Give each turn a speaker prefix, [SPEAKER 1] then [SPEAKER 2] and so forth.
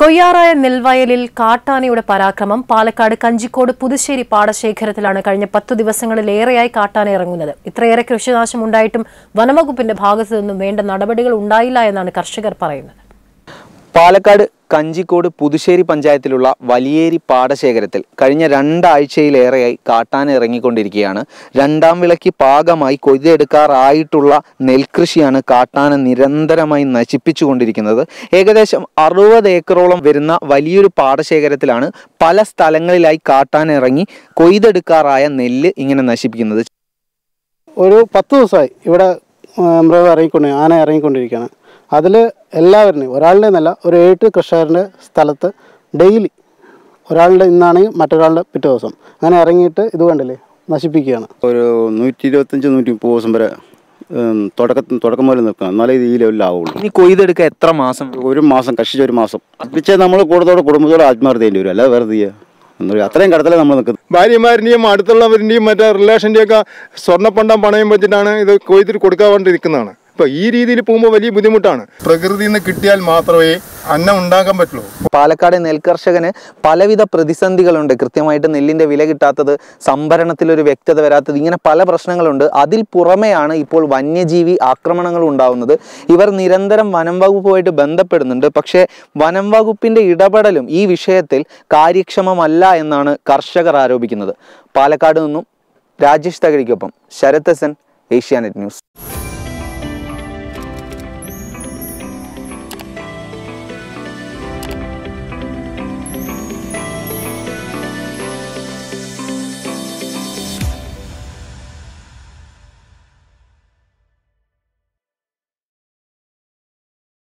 [SPEAKER 1] കൊയ്യാറായ നെൽവയലിൽ കാട്ടാനയുടെ പരാക്രമം പാലക്കാട് കഞ്ചിക്കോട് പുതുശ്ശേരി പാടശേഖരത്തിലാണ് കഴിഞ്ഞ പത്തു ദിവസങ്ങളിലേറെയായി കാട്ടാന ഇറങ്ങുന്നത് ഇത്രയേറെ കൃഷിനാശം ഉണ്ടായിട്ടും വനംവകുപ്പിന്റെ ഭാഗത്തു നിന്നും വേണ്ട നടപടികൾ ഉണ്ടായില്ല എന്നാണ് കർഷകർ പറയുന്നത്
[SPEAKER 2] പാലക്കാട് കഞ്ചിക്കോട് പുതുശ്ശേരി പഞ്ചായത്തിലുള്ള വലിയേരി പാടശേഖരത്തിൽ കഴിഞ്ഞ രണ്ടാഴ്ചയിലേറെയായി കാട്ടാൻ ഇറങ്ങിക്കൊണ്ടിരിക്കുകയാണ് രണ്ടാം വിളയ്ക്ക് പാകമായി കൊയ്തെടുക്കാറായിട്ടുള്ള നെൽകൃഷിയാണ് കാട്ടാന നിരന്തരമായി നശിപ്പിച്ചുകൊണ്ടിരിക്കുന്നത് ഏകദേശം അറുപത് ഏക്കറോളം വരുന്ന വലിയൊരു പാടശേഖരത്തിലാണ് പല സ്ഥലങ്ങളിലായി കാട്ടാൻ ഇറങ്ങി കൊയ്തെടുക്കാറായ നെല്ല് ഇങ്ങനെ നശിപ്പിക്കുന്നത്
[SPEAKER 3] ഒരു പത്ത് ദിവസമായി ഇവിടെ മൃഗം ഇറങ്ങിക്കൊണ്ട് ആന ഇറങ്ങിക്കൊണ്ടിരിക്കുകയാണ് അതിൽ എല്ലാവരുടെയും ഒരാളുടെ നല്ല ഒരു എട്ട് കർഷകരുടെ സ്ഥലത്ത് ഡെയിലി ഒരാളുടെ ഇന്നാണെങ്കിൽ മറ്റൊരാളുടെ പിറ്റേ ദിവസം അങ്ങനെ ഇറങ്ങിയിട്ട് ഇത് കണ്ടില്ലേ നശിപ്പിക്കുകയാണ്
[SPEAKER 4] ഒരു നൂറ്റി ഇരുപത്തഞ്ച് നൂറ്റി മുപ്പത് ദിവസം വരെ തുടക്കം തുടക്കം പോലെ നിൽക്കണം എന്നാലേ ഇത് ഈ ലെവലിലാവുള്ളൂ ഇനി കൊയ്തെടുക്കുക എത്ര മാസം ഒരു മാസം കഷിച്ച ഒരു മാസം പക്ഷേ നമ്മൾ കൂടത്തോടെ കുടുംബത്തോടെ ആത്മാർത്ഥേണ്ടി വരും അല്ലാതെ വെറുതെ അത്രയും കടത്തലേ നമ്മൾ നിൽക്കുന്നത് ഭാര്യമാരുടെയും അടുത്തുള്ളവരുടെയും മറ്റേ റിലേഷൻ്റെയൊക്കെ സ്വർണ്ണപ്പണ്ടം പണയം വെച്ചിട്ടാണ് ഇത് കൊയ്തിട്ട് കൊടുക്കാൻ
[SPEAKER 2] വേണ്ടി നിൽക്കുന്നതാണ് ഇപ്പൊ ഈ രീതിയിൽ പോകുമ്പോൾ വലിയ ബുദ്ധിമുട്ടാണ് പ്രകൃതിയിൽ നിന്ന് കിട്ടിയാൽ മാത്രമേ അന്നം ഉണ്ടാക്കാൻ പറ്റുള്ളൂ പാലക്കാട് നെൽകർഷകന് പലവിധ പ്രതിസന്ധികളുണ്ട് കൃത്യമായിട്ട് നെല്ലിന്റെ വില കിട്ടാത്തത് സംഭരണത്തിൽ ഒരു വ്യക്തത വരാത്തത് ഇങ്ങനെ പല പ്രശ്നങ്ങളുണ്ട് അതിൽ പുറമെയാണ് ഇപ്പോൾ വന്യജീവി ആക്രമണങ്ങൾ ഉണ്ടാവുന്നത് ഇവർ നിരന്തരം വനം വകുപ്പുമായിട്ട് ബന്ധപ്പെടുന്നുണ്ട് പക്ഷേ വനം വകുപ്പിന്റെ ഇടപെടലും ഈ വിഷയത്തിൽ കാര്യക്ഷമമല്ല എന്നാണ് കർഷകർ ആരോപിക്കുന്നത് പാലക്കാട് നിന്നും രാജേഷ് തകഴിക്കൊപ്പം ഹസൻ ഏഷ്യാനെറ്റ് ന്യൂസ്